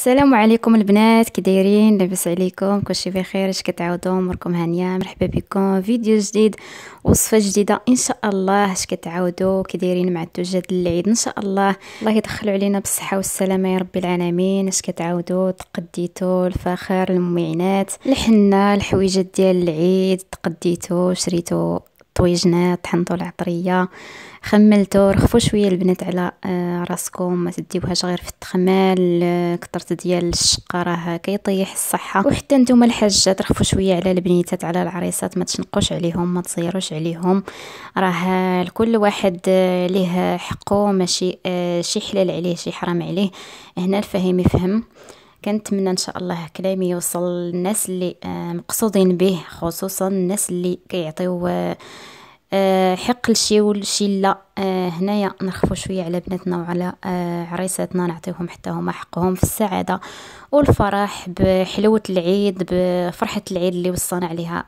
السلام عليكم البنات كي دايرين لاباس عليكم كلشي بخير اش كتعاودوا اموركم هانيه مرحبا بكم فيديو جديد وصفه جديده ان شاء الله اش كتعاودوا كي دايرين مع التوجد العيد ان شاء الله الله يدخلوا علينا بالصحه والسلامه يا رب العالمين اش كتعاودوا تقديتو الفخر المعينات الحنه الحويجات ديال العيد تقديتو شريتو طويجنات حنطو العطريه خملتو رخفو شويه البنات على آه، راسكم ما تديوهاش غير في التخمال آه، كثرت ديال الشقه راه كيطيح الصحه وحتى نتوما الحاجات رخفو شويه على البنيتات على العريسات ما تشنقوش عليهم ما تصيروش عليهم راه لكل واحد آه، ليه حقه ماشي شي حلال عليه شي حرام عليه هنا الفهم يفهم كنتمنى ان شاء الله كلامي يوصل للناس اللي آه، مقصودين به خصوصا الناس اللي كيعطيو آه، حق لشي ولشي لا آه، هنايا نخفو شويه على بناتنا وعلى عريساتنا نعطيهم حتى هما حقهم في السعاده والفرح بحلوه العيد بفرحه العيد اللي وصانا عليها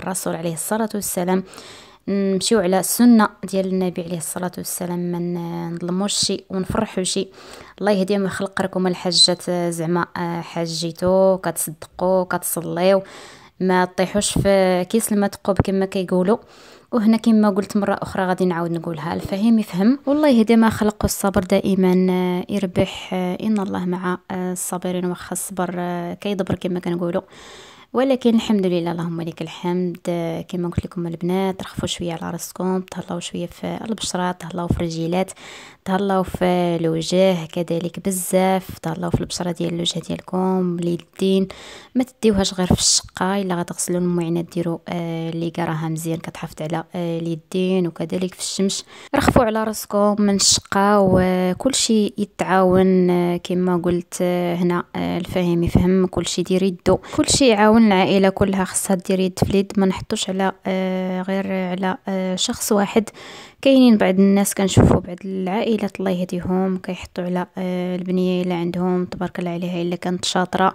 الرسول عليه الصلاه والسلام نمشيو على السنه ديال النبي عليه الصلاه والسلام ما نظلموش شي ونفرحو شي الله يهديهم ويخلق لكم الحاجات آه، زعما آه، حاجيتو كتصدقو كتصليو ما تطيحوش في كيس تقوب كما كيقولوا وهنا كما قلت مره اخرى غادي نعاود نقولها الفهيم يفهم والله يهدي ما خلق الصبر دائما آه، يربح ان الله مع الصابرين وخا الصبر كيدبر كما كنقولوا ولكن الحمد لله اللهم لك الحمد آه، كما قلت لكم البنات رخفوا شويه على راسكم تهلاو شويه في البشرات تهلاو في الرجيلات تهلاو في الوجه كذلك بزاف تهلاو في البشره ديال الوجه ديالكم اليدين ما تديوهاش غير في الشقه الا غتغسلوا المعينات ديروا آه، اللي آه راها مزيان كتحافظ على آه اليدين وكذلك في الشمس رخفوا على راسكم من الشقه وكل شيء يتعاون آه، كما قلت هنا الفاهم يفهم كل شيء دير يدو كل شيء يعاون تكون العائله كلها خصها دير يد في اليد ما نحطوش على آه غير على آه شخص واحد كاينين بعض الناس كنشوفوا بعض العائلات الله يهديهم كيحطوا على آه البنيه اللي عندهم تبارك الله عليها الا كانت شاطره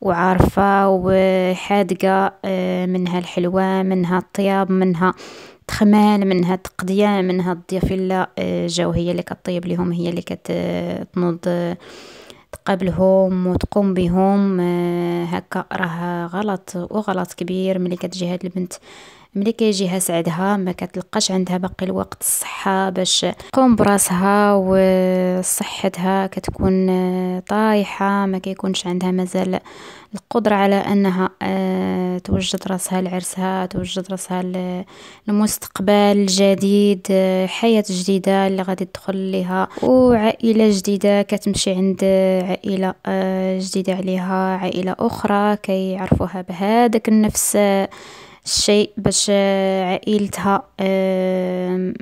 وعارفه وحادقه آه منها الحلوى منها الطياب منها تخمال منها تقديه منها الضيافه آه، جاو هي اللي كطيب لهم هي اللي كتنوض آه، آه، تقابلهم وتقوم بهم آه، هكا راه غلط وغلط كبير ملي كتجي هاد البنت ملي كيجيها سعدها ما كتلقاش عندها باقي الوقت الصحه باش تقوم براسها وصحتها كتكون طايحه ما كيكونش عندها مازال القدره على انها آه، توجد راسها لعرسها توجد راسها للمستقبل الجديد حياه جديده اللي غادي تدخل ليها وعائله جديده كتمشي عند عائله آه، جديده عليها عائله اخرى كيعرفوها بهذاك النفس الشيء باش عائلتها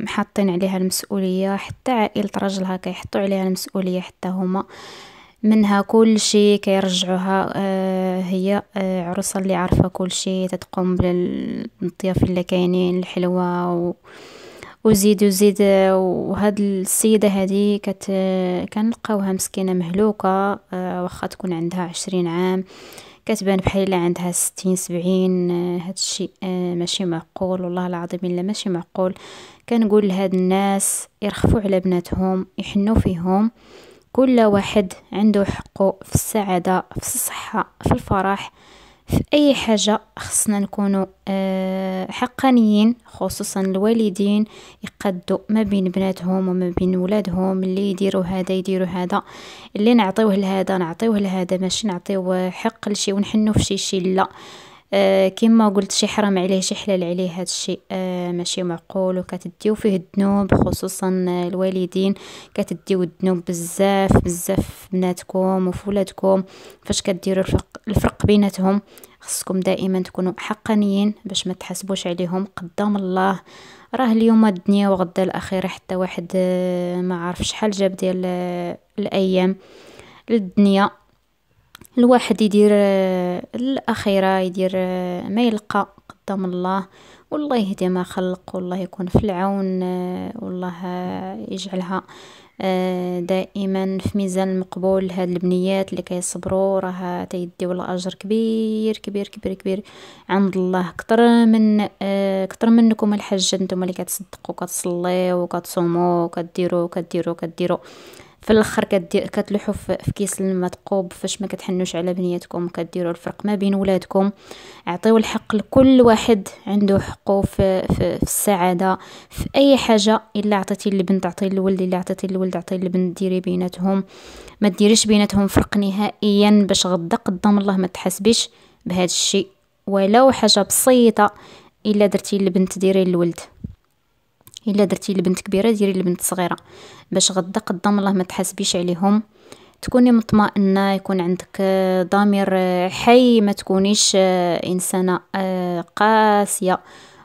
حاطين عليها المسؤوليه حتى عائله رجلها كيحطوا عليها المسؤوليه حتى هما منها كل شيء كيرجعوها آه، هي آه، عروسه اللي عارفه كل شيء تتقوم بالنطياف اللي كاينين الحلوه و وزيد وزيد وهاد السيدة هادي كت كنلقاوها مسكينة مهلوكة آه، واخا تكون عندها عشرين عام كتبان بحال الا عندها ستين سبعين آه، هادشي آه، ماشي معقول والله العظيم الا ماشي معقول كنقول لهاد الناس يرخفوا على بناتهم يحنوا فيهم كل واحد عنده حقه في السعاده في الصحه في الفرح في اي حاجه خصنا نكونوا آه، حقانيين خصوصا الوالدين يقدوا ما بين بناتهم وما بين ولادهم اللي يديروا هذا يديروا هذا اللي نعطيوه لهذا نعطيوه لهذا ماشي نعطيو حق لشي ونحنوا في شي شي لا آه، كيما قلت شي حرام عليه شي حلال عليه هذا الشيء آه، ماشي معقول وكتديو فيه الذنوب خصوصا الوالدين كتديو الذنوب بزاف بزاف بناتكم وفولادكم فاش كديروا الفرق, الفرق بيناتهم خصكم دائما تكونوا حقانيين باش ما تحاسبوش عليهم قدام الله راه اليوم الدنيا وغدا الاخره حتى واحد آه، ما عارف شحال جاب ديال الايام للدنيا الواحد يدير آه، الأخيرة يدير آه، ما يلقى قدام الله والله يهدي ما خلق والله يكون في العون آه، والله يجعلها دائما في ميزان المقبول هاد البنيات اللي كيصبروا راه تيديو الاجر كبير كبير كبير كبير عند الله كتر من كتر منكم الحجه نتوما اللي كتصدقوا كتصليو كتصوموا كديروا كديروا كديروا في الاخر كدير كتلوحوا في كيس الماء تقوب فاش ما كتحنوش على بنيتكم كديروا الفرق ما بين ولادكم اعطيو الحق لكل واحد عنده حقه في, في, في السعاده في اي حاجه الا عطيتي للبنت عطي للولد الا عطيتي للولد عطي للبنت ديري بيناتهم ما ديريش بيناتهم فرق نهائيا باش غدا قدام الله ما تحاسبيش بهذا الشيء ولو حاجه بسيطه الا درتي للبنت ديري للولد الا درتي لبنت كبيره ديري لبنت صغيره باش غدا قدام الله ما تحاسبيش عليهم تكوني مطمئنه يكون عندك آه، ضمير آه، حي ما تكونيش آه، انسانه قاسيه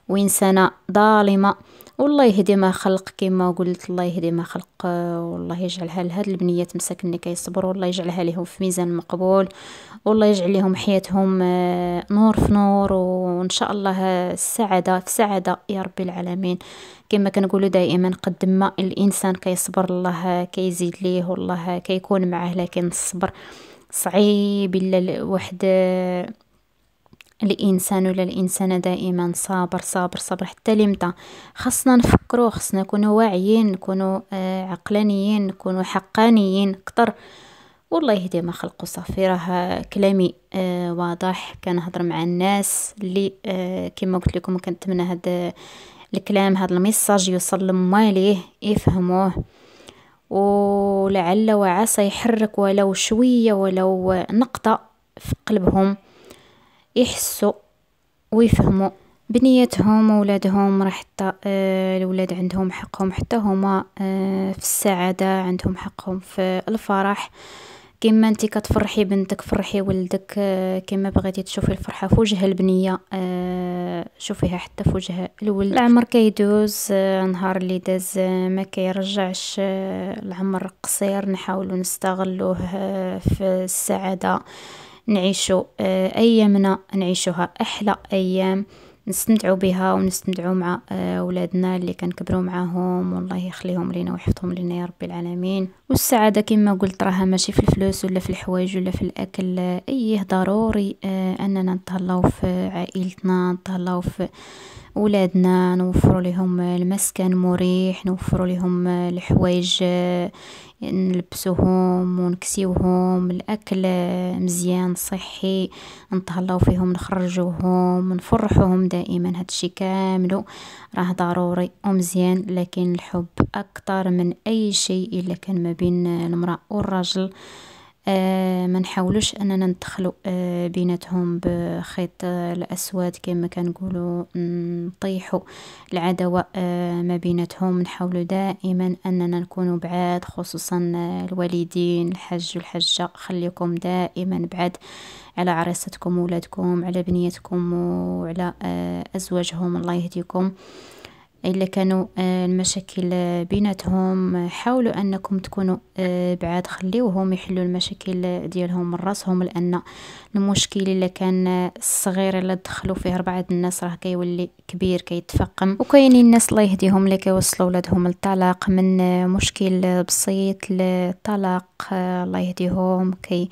وانسانه ظالمه والله يهدي ما خلق كيما قلت الله يهدي ما خلق والله يجعلها لهاد البنيات مساكن كيصبروا والله يجعلها لهم في ميزان مقبول والله يجعل لهم حياتهم آه، نور في نور وان شاء الله السعاده في سعاده يا رب العالمين كما كنقولوا دائما قد ما الانسان كيصبر الله كيزيد ليه والله كيكون معاه لكن الصبر صعيب الا واحد آه، الانسان ولا الانسانه دائما صابر صابر صابر حتى لمتى خصنا نفكروا خصنا نكونوا واعيين نكونوا آه، عقلانيين نكونوا حقانيين كتر والله يهدي ما خلقوا صافي راه كلامي آه، واضح كنهضر مع الناس اللي آه، كما قلت لكم كنتمنى هذا الكلام هذا الميساج يوصل لمواليه يفهموه ولعل وعسى يحرك ولو شويه ولو نقطه في قلبهم يحسو ويفهموا بنيتهم وولادهم راه حتى آه، الولاد عندهم حقهم حتى هما آه، في السعاده عندهم حقهم في الفرح كما انت كتفرحي بنتك فرحي ولدك آه، كما بغيتي تشوفي الفرحه في وجه البنيه شوفيها حتى في وجه الولد العمر كيدوز نهار اللي داز ما كيرجعش العمر قصير نحاولو نستغلوه في السعاده نعيشو آه، أيامنا نعيشوها أحلى أيام، نستمتعو بها و نستمتعو مع آه، ولادنا لي كنكبرو معاهم، و الله يخليهم لينا و يحفظهم لينا يا رب العالمين. و السعادة كيما قلت راها ماشي في الفلوس ولا في الحوايج ولا في الأكل، أيه ضروري أننا نتهلاو في عائلتنا، نتهلاو في. ولادنا نوفروا لهم المسكن مريح نوفروا لهم الحوايج نلبسوهم ونكسيوهم الاكل مزيان صحي نتهلاو فيهم نخرجوهم نفرحوهم دائما هادشي كاملو راه ضروري ومزيان لكن الحب اكثر من اي شيء الا كان ما بين المراه والرجل آه، ما نحاولوش اننا ندخلو آه، بيناتهم بخيط الاسود كما كنقولو نطيحو العداوة آه، ما بيناتهم نحاولو دائما اننا نكونو بعاد خصوصا الوالدين الحاج و خليكم دائما بعاد على عريستكم و ولادكم على بنيتكم و على ازواجهم الله يهديكم إلا كانوا آه، المشاكل بيناتهم حاولوا أنكم تكونوا آه، بعاد خليوهم يحلوا المشاكل ديالهم من راسهم لأن المشكل إلا كان الصغير إلا دخلوا فيه أربعة الناس راه كيولي كبير كيتفقم وكاينين الناس الله يهديهم اللي كيوصلوا ولادهم للطلاق من مشكل بسيط للطلاق آه، الله يهديهم كي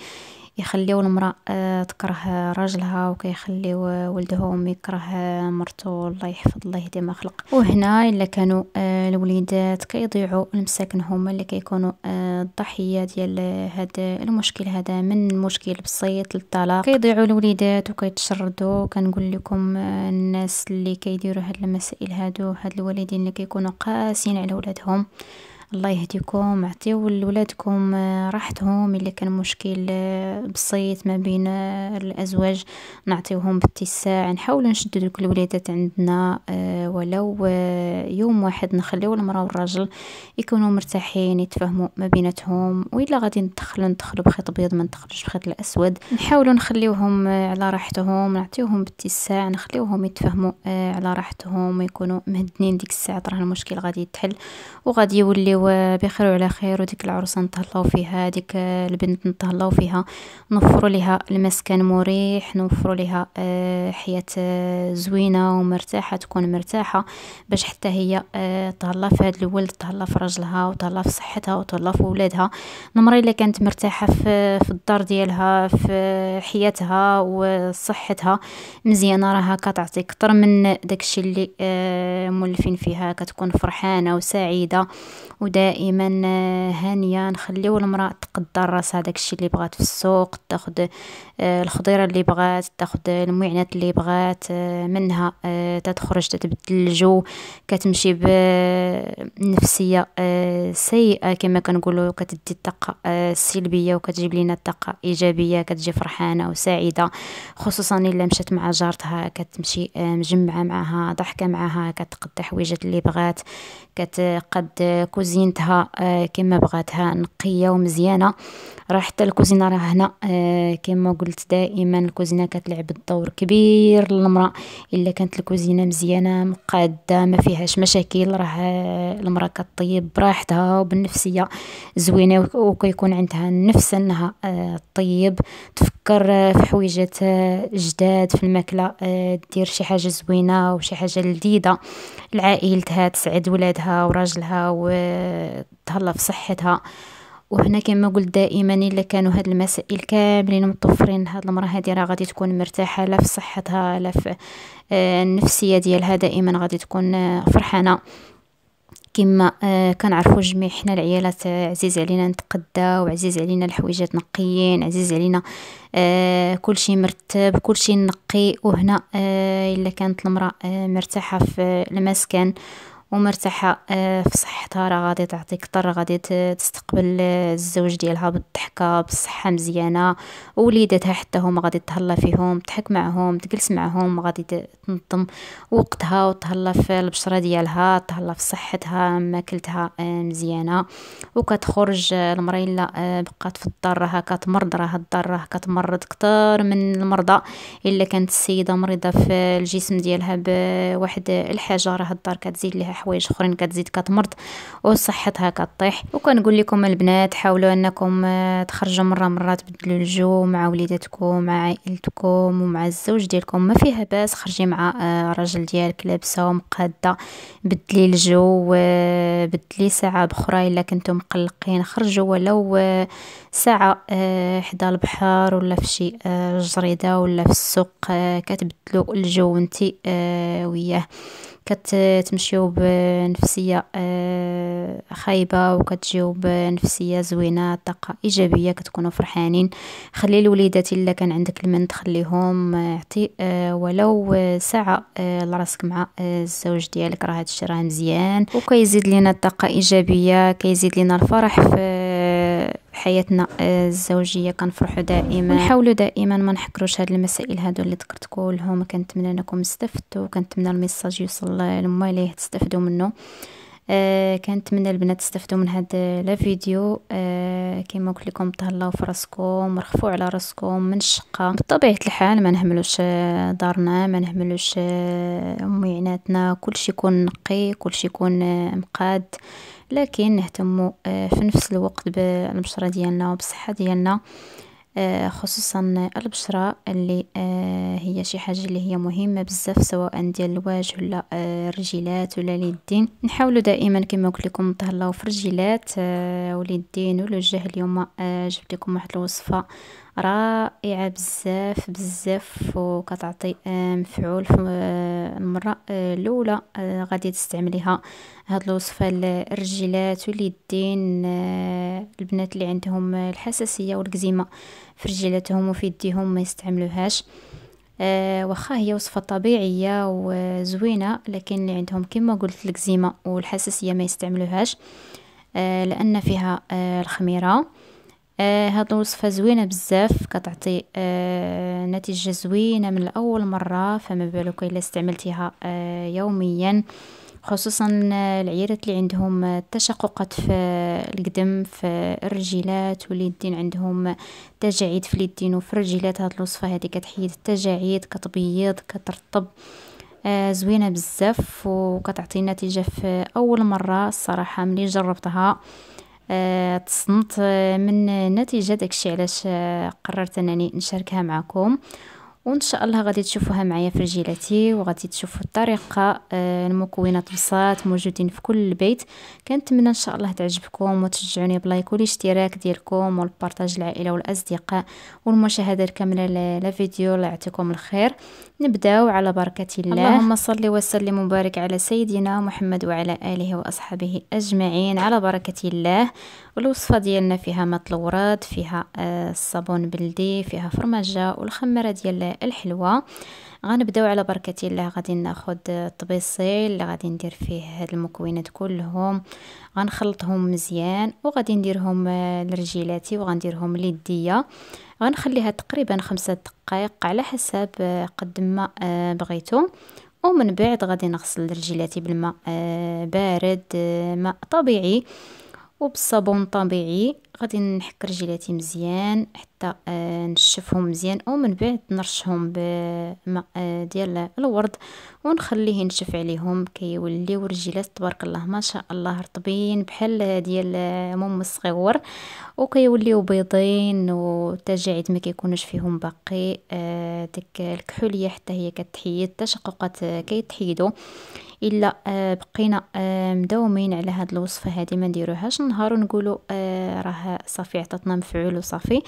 يخليو المرأة آه، تكره راجلها وكيخليو ولدهم يكره مرتو الله يحفظ الله يهدي ما خلق وهنا الا كانوا آه، الوليدات كيضيعوا المساكن هما اللي كيكونوا آه، الضحيه ديال هذا المشكل هذا من مشكل بسيط للطلاق كيضيعوا الوليدات وكيتشردوا كنقول لكم الناس اللي كيديروا هاد المسائل هادو هاد الوالدين اللي كيكونوا قاسيين على ولادهم الله يهديكم عطيو لولادكم آه، راحتهم الا كان مشكل آه، بسيط ما بين آه، الازواج نعطيوهم بالتساع نحاول نشدو دوك الولادات عندنا ولو يوم واحد نخليو المراه والراجل يكونوا مرتاحين يتفاهموا ما بيناتهم والا غادي ندخل ندخل بخيط ابيض ما ندخلوش بخيط الاسود نحاولوا نخليوهم على راحتهم نعطيوهم بالتساع نخليوهم يتفاهموا على راحتهم ويكونوا مهدنين ديك الساعه راه المشكل غادي يتحل وغادي يوليو نبداو بخير وعلى خير وديك العروسه نتهلاو فيها ديك آه، البنت نتهلاو فيها نوفروا لها المسكن مريح نوفروا لها آه، حياه آه، زوينه ومرتاحه تكون مرتاحه باش حتى هي تهلا في هذا الولد تهلا في رجلها وتهلا في صحتها وتهلا في ولادها المرا الا كانت مرتاحه في, في الدار ديالها في حياتها وصحتها مزيانه راها كتعطي اكثر من داكشي اللي مولفين فيها كتكون فرحانه وسعيده دائما آه، هانية نخليو المرأة تقدر راسها داكشي اللي بغات في السوق تاخد آه، الخضيرة اللي بغات تاخد المعنات اللي بغات آه، منها تتخرج تتبدل الجو كتمشي بنفسية سيئة كما كنقولوا كتدي الطاقة السلبية وكتجيب لنا الطاقة إيجابية كتجي فرحانة وسعيدة خصوصا إلا مشات مع جارتها كتمشي مجمعة معها ضحكة معها كتقضي حويجات اللي بغات كتقد كوزين كوزينتها آه، كما بغاتها نقيه ومزيانه راه حتى الكوزينه راه هنا آه، كما قلت دائما الكوزينه كتلعب الدور كبير للمراه الا كانت الكوزينه مزيانه مقاده ما فيهاش مشاكل راه آه، المراه كطيب براحتها وبالنفسيه زوينه وكيكون عندها النفس انها طيب تفكر في حويجات جداد في الماكله دير شي حاجه زوينه وشي حاجه لذيذه لعائلتها تسعد ولادها وراجلها و تهلا في صحتها وهنا كما قلت دائما الا كانوا هاد المسائل كاملين متوفرين هاد المراه هادي راه غادي تكون مرتاحه لا في صحتها لا في آه، النفسيه ديالها دائما غادي تكون آه، فرحانه كما آه، كنعرفوا جميع حنا العيالات عزيز علينا نتقدى وعزيز علينا الحويجات نقيين عزيز علينا كل شيء مرتب كل شيء نقي وهنا الا كانت المراه مرتاحه في المسكن ومرتاحه في آه، صحتها راه غادي تعطيك طر غادي تستقبل آه، الزوج ديالها بالضحكه بالصحه مزيانه وليداتها حتى هما غادي تهلا فيهم تضحك معهم تجلس معهم غادي تنظم وقتها وتهلا في البشره ديالها تهلا في صحتها ماكلتها آه، مزيانه وكتخرج المراه الا بقات في الدار راها كتمرض راه الدار راه كتمرض كتر من المرضى الا كانت السيده مريضه في الجسم ديالها بواحد الحاجه راه الدار كتزيد لها حوايج اخرين كتزيد كتمرض وصحتها كطيح وكنقول لكم البنات حاولوا انكم آه، تخرجوا مره مره تبدلوا الجو مع وليداتكم مع عائلتكم ومع الزوج ديالكم ما فيها باس خرجي مع الراجل آه، ديالك لابسه ومقاده بدلي الجو آه، بدلي ساعه بخرى الا كنتم مقلقين خرجوا ولو ساعه حدا البحر ولا في شي جريده ولا في السوق كتبدلوا الجو انت وياه كتمشيو بنفسيه آه، خايبه وكتجيو بنفسيه زوينه طاقه ايجابيه كتكونوا فرحانين خلي الوليدات الا كان عندك المند خليهم اعطي آه، آه، ولو ساعه لراسك مع الزوج ديالك راه هذا الشيء راه مزيان وكيزيد لينا الطاقه ايجابيه كيزيد لينا الفرح في حياتنا آه، الزوجيه كنفرحوا دائما نحاولوا دائما ما نحكروش هاد المسائل هادو اللي ذكرت كلهم كنتمنى انكم استفدتوا كنتمنى الميساج يوصل لمواليه تستفدوا منه آه كنتمنى البنات تستفدوا من هاد الفيديو آه كما قلت لكم تهلاو في راسكم على راسكم من الشقه بطبيعه الحال ما نهملوش آه، دارنا ما نهملوش آه، امي عناتنا كلشي يكون نقي كلشي يكون مقاد لكن نهتموا آه، في نفس الوقت بالبشرة ديالنا وبالصحة ديالنا آه، خصوصا البشرة اللي آه، هي شي حاجة اللي هي مهمة بزاف سواء ديال الوجه ولا الرجلات ولا اليدين نحاولوا دائما كما قلت لكم نتهلاو في الرجلات واليدين والوجه اليوم جبت لكم واحد الوصفة رائعه بزاف بزاف وكتعطي آه، مفعول في آه، المره آه، الاولى غادي تستعمليها هاد الوصفه للرجلات واليدين البنات اللي عندهم الحساسيه والكزيمه في رجلاتهم وفي يديهم ما يستعملوهاش واخا هي وصفه طبيعيه وزوينه لكن اللي عندهم كما قلت الكزيمه والحساسيه ما يستعملوهاش لان فيها الخميره آه هاد الوصفه زوينه بزاف كتعطي آه نتيجه زوينه من الاول مره فما بالك الا استعملتيها آه يوميا خصوصا آه، العيالات اللي عندهم آه، تشققات في القدم في الرجلات واليدين عندهم تجاعيد في اليدين وفي الرجلات هاد الوصفه هادي كتحيد التجاعيد كتبيض كترطب آه زوينه بزاف وكتعطي نتيجه في اول مره الصراحه ملي جربتها آه، تصنت آه، من نتيجة داكشي علاش آه، قررت انني نشاركها معاكم وان شاء الله غادي تشوفوها معايا في الجيلاتي وغادي تشوفوا الطريقه آه، المكونات بساط موجودين في كل البيت كنتمنى ان شاء الله تعجبكم وتشجعوني بلايك والاشتراك ديالكم والبارطاج العائله والاصدقاء والمشاهده الكامله للفيديو الله يعطيكم الخير نبداو على بركه الله اللهم صل وسلم وبارك على سيدنا محمد وعلى اله واصحابه اجمعين على بركه الله والوصفه ديالنا فيها ما الورد فيها آه، الصابون بلدي فيها فرماجه والخمره ديال الحلوى غنبداو على بركه الله غادي ناخذ الطبيصيل آه، اللي غادي ندير فيه هاد المكونات كلهم غنخلطهم مزيان وغادي نديرهم آه، لرجيلاتي وغنديرهم ليديا غنخليها تقريبا خمسة دقائق على حسب قد ما بغيتو ومن بعد غادي نغسل رجلاتي بالماء بارد ماء طبيعي وبالصابون طبيعي غادي نحك رجيلاتي مزيان حتى آه نشفهم مزيان ومن بعد نرشهم بماء آه ديال الورد ونخليه ينشف عليهم كيوليو رجلات تبارك الله ما شاء الله رطبين بحال ديال آه، مم الصغيور وكيوليو بيضين والتجاعيد ما كيكونش فيهم باقي آه ديك الكحوليه حتى هي كتحيد التشققات آه، كيتحيدوا الا آه، بقينا آه، مداومين على هاد الوصفه هادي ما نديروهاش نهار ونقولوا آه، راه صافي عطاتنا مفعول وصافي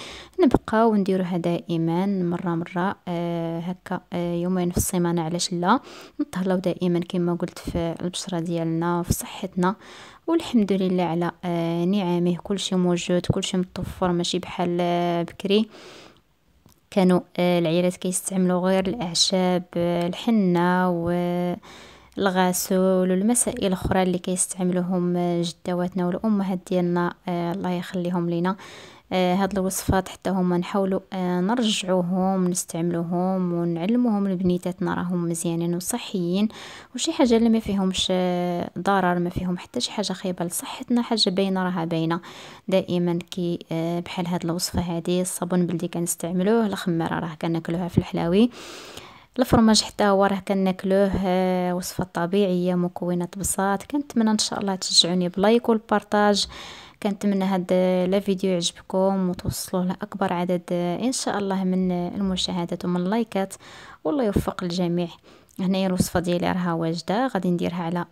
نبقاو نديروها دائما مره مره هكا يومين في السيمانه علاش لا نتهلاو دائما كما قلت في البشره ديالنا وفي صحتنا والحمد لله على نعمه كلشي موجود كلشي متوفر ماشي بحال بكري كانوا العيالات كيستعملوا غير الاعشاب الحنه و الغسول والمسائل الاخرى اللي كيستعملوهم آه، جداتنا والامهات ديالنا آه، الله يخليهم لينا آه، هاد الوصفات حتى هما نحاولوا نرجعوهم نستعملوهم ونعلموهم لبنيتاتنا راهم مزيانين وصحيين وشي حاجه اللي ما فيهمش ضرر ما فيهم حتى شي حاجه خايبه لصحتنا حاجه باينه راها باينه دائما كي بحال هاد الوصفه هادي الصابون بلدي كنستعملوه الخميره راه كناكلوها في الحلاوي الفرماج حتى هو راه كناكلوه آه، وصفه طبيعيه مكونات بساط كنتمنى ان شاء الله تشجعوني بلايك والبارطاج كنتمنى هاد آه، لا فيديو يعجبكم وتوصلوه لاكبر عدد آه، ان شاء الله من المشاهدات ومن اللايكات والله يوفق الجميع هنايا الوصفه ديالي راها واجده غادي نديرها على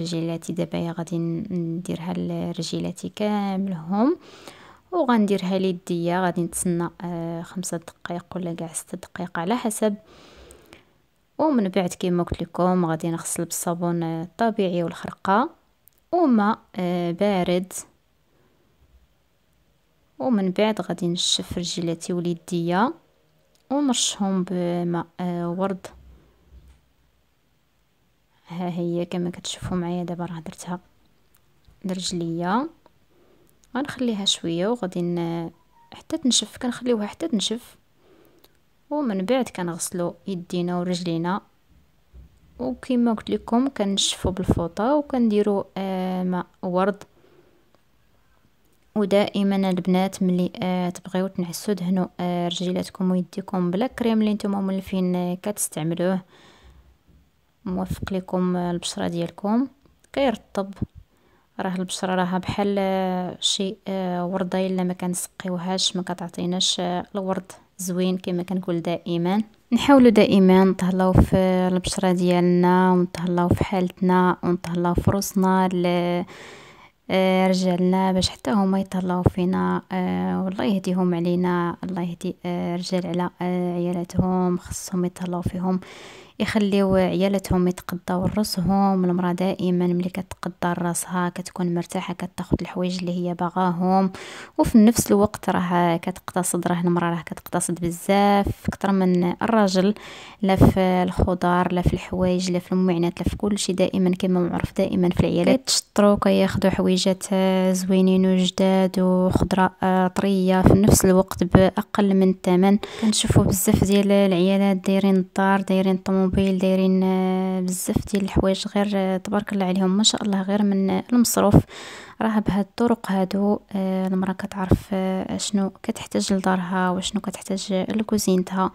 رجيلاتي دابا غادي نديرها لرجيلاتي كاملهم وغنديرها ليديا غادي نتسنى خمسة دقائق ولا كاع ستة دقائق على حسب ومن بعد كيما قلت لكم غادي نغسل بالصابون الطبيعي والخرقه وماء آه، بارد ومن بعد غادي نشف رجلاتي وليديا ونرشهم بماء آه، ورد ها هي كما كتشوفوا معايا دابا راه درتها لرجليا غنخليها شويه وغادي حتى تنشف كنخليوها حتى تنشف ومن بعد كنغسلو يدينا ورجلينا وكما قلت لكم كنشفو بالفوطه وكنديرو آه ماء ورد ودائما البنات ملي آه تبغيو تنعسو دهنو آه رجيلاتكم ويديكم بلا كريم اللي نتوما مولفين آه كتستعملوه موفق لكم آه البشره ديالكم كيرطب راه البشره راها بحال آه شي آه ورده الا ما كنسقيوهاش ما كتعطيناش آه الورد زوين كما كنقول دائما نحاولوا دائما نتهلاو في البشره ديالنا ونتهلاو في حالتنا ونتهلاو في روسنا آه، رجالنا باش حتى هما يتهلاو فينا آه، والله يهديهم علينا الله يهدي آه، رجال على عيالاتهم خصهم يتهلاو فيهم يخليو عيالاتهم يتقداو راسهم المراه دائما ملي كتقدا راسها كتكون مرتاحه كتاخذ الحوايج اللي هي باغاهم وفي نفس الوقت راه كتقتصد راه المراه راه كتقتصد بزاف اكثر من الرجل لا في الخضار لا في الحوايج لا في المعنات لا في كل شيء دائما كما معروف دائما في العيالات كيتشطرو كياخذوا حويجات زوينين وجداد وخضره طريه في نفس الوقت باقل من الثمن كنشوفوا بزاف ديال العيالات دايرين الدار دايرين طموم الموبايل دايرين آه، بزاف ديال الحوايج غير آه، تبارك الله عليهم ما شاء الله غير من آه، المصروف راه بهاد الطرق هادو المراه كتعرف شنو كتحتاج لدارها وشنو كتحتاج لكوزينتها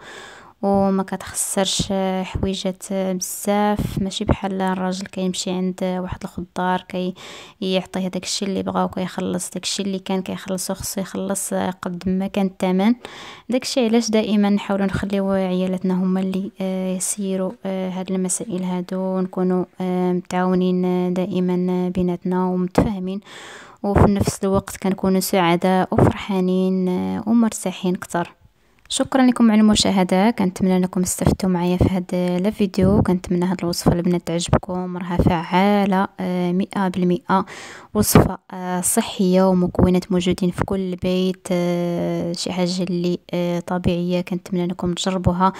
وما كتخسرش حويجات بزاف ماشي بحال الراجل كيمشي عند واحد الخضار كي يعطيه هذاك الشيء اللي بغاو وكيخلص داك الشيء اللي كان كيخلصو خصو يخلص قد ما كان الثمن داك الشيء علاش دائما نحاولوا نخليو عيالاتنا هما اللي آه، يسيروا آه، هاد المسائل هادو ونكونوا آه، متعاونين دائما بيناتنا ومتفاهمين وفي نفس الوقت كنكونوا سعداء وفرحانين ومرتاحين اكثر شكرا لكم على المشاهده كنتمنى انكم استفدتوا معايا في هذا الفيديو كنتمنى هذه الوصفه البنات تعجبكم راها فعاله مئة بالمئة وصفه آه، صحيه ومكونات موجودين في كل بيت آه، شي حاجه اللي آه، طبيعيه كنتمنى انكم تجربوها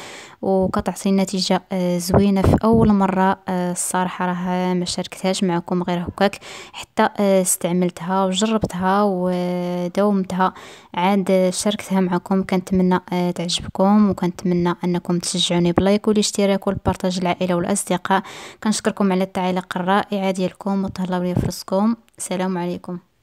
وكتعطي نتيجه زوينه في اول مره الصراحه راه ما شاركتهاش معكم غير هكاك حتى استعملتها وجربتها وداومتها عاد شاركتها معكم كنتمنى تعجبكم وكنتمنى انكم تشجعوني بلايك والاشتراك والبارطاج العائله والاصدقاء كنشكركم على التعليق الرائعه ديالكم وتهلاو لي فرصكم السلام عليكم